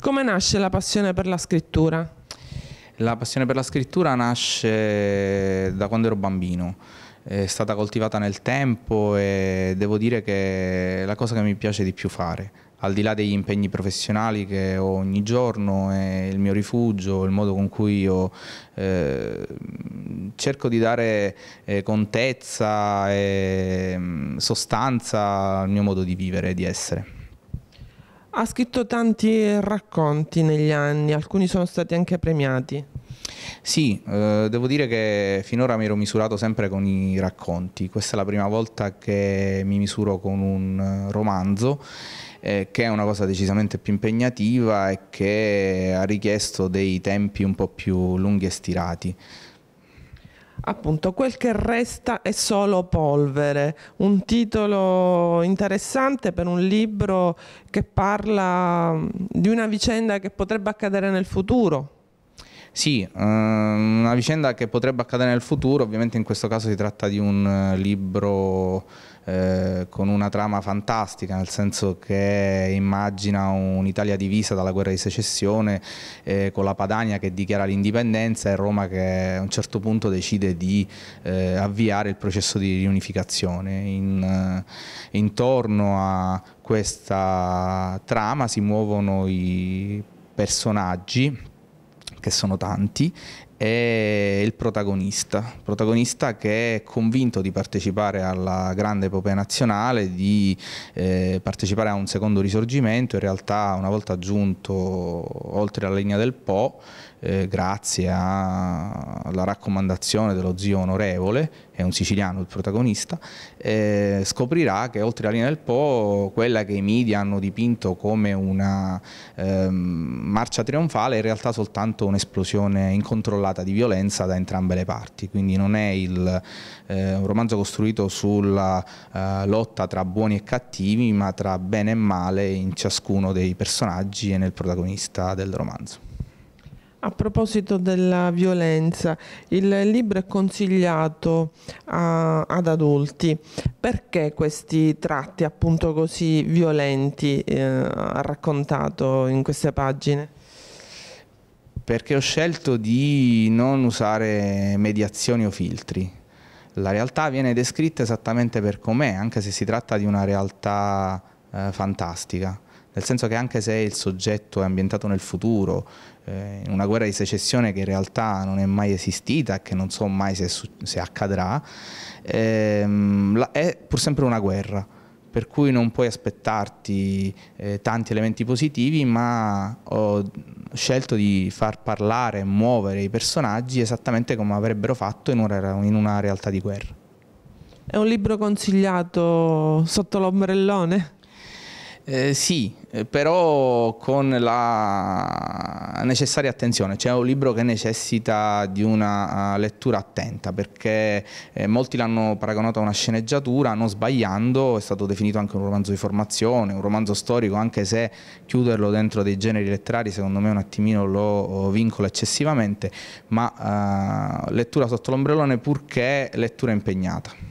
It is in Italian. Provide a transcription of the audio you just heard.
Come nasce la passione per la scrittura? La passione per la scrittura nasce da quando ero bambino, è stata coltivata nel tempo e devo dire che è la cosa che mi piace di più fare, al di là degli impegni professionali che ho ogni giorno, è il mio rifugio, il modo con cui io eh, cerco di dare eh, contezza e mm, sostanza al mio modo di vivere e di essere. Ha scritto tanti racconti negli anni, alcuni sono stati anche premiati. Sì, eh, devo dire che finora mi ero misurato sempre con i racconti. Questa è la prima volta che mi misuro con un eh, romanzo, eh, che è una cosa decisamente più impegnativa e che ha richiesto dei tempi un po' più lunghi e stirati appunto quel che resta è solo polvere, un titolo interessante per un libro che parla mm, di una vicenda che potrebbe accadere nel futuro, sì, ehm, una vicenda che potrebbe accadere nel futuro, ovviamente in questo caso si tratta di un eh, libro eh, con una trama fantastica, nel senso che immagina un'Italia divisa dalla guerra di secessione, eh, con la Padania che dichiara l'indipendenza e Roma che a un certo punto decide di eh, avviare il processo di riunificazione. In, eh, intorno a questa trama si muovono i personaggi che sono tanti, è il protagonista, protagonista che è convinto di partecipare alla grande epopea nazionale, di eh, partecipare a un secondo risorgimento, in realtà una volta giunto oltre la linea del Po, eh, grazie a alla raccomandazione dello zio onorevole, è un siciliano il protagonista, eh, scoprirà che oltre alla linea del Po quella che i media hanno dipinto come una eh, marcia trionfale è in realtà soltanto un'esplosione incontrollata di violenza da entrambe le parti, quindi non è il, eh, un romanzo costruito sulla eh, lotta tra buoni e cattivi ma tra bene e male in ciascuno dei personaggi e nel protagonista del romanzo. A proposito della violenza, il libro è consigliato a, ad adulti. Perché questi tratti appunto così violenti eh, ha raccontato in queste pagine? Perché ho scelto di non usare mediazioni o filtri. La realtà viene descritta esattamente per com'è, anche se si tratta di una realtà eh, fantastica nel senso che anche se il soggetto è ambientato nel futuro, eh, in una guerra di secessione che in realtà non è mai esistita e che non so mai se, se accadrà, ehm, è pur sempre una guerra per cui non puoi aspettarti eh, tanti elementi positivi, ma ho scelto di far parlare e muovere i personaggi esattamente come avrebbero fatto in una, in una realtà di guerra. È un libro consigliato sotto l'ombrellone? Eh, sì, eh, però con la necessaria attenzione, cioè è un libro che necessita di una eh, lettura attenta perché eh, molti l'hanno paragonato a una sceneggiatura, non sbagliando, è stato definito anche un romanzo di formazione, un romanzo storico, anche se chiuderlo dentro dei generi letterari secondo me un attimino lo oh, vincola eccessivamente, ma lettura sotto l'ombrellone purché lettura impegnata.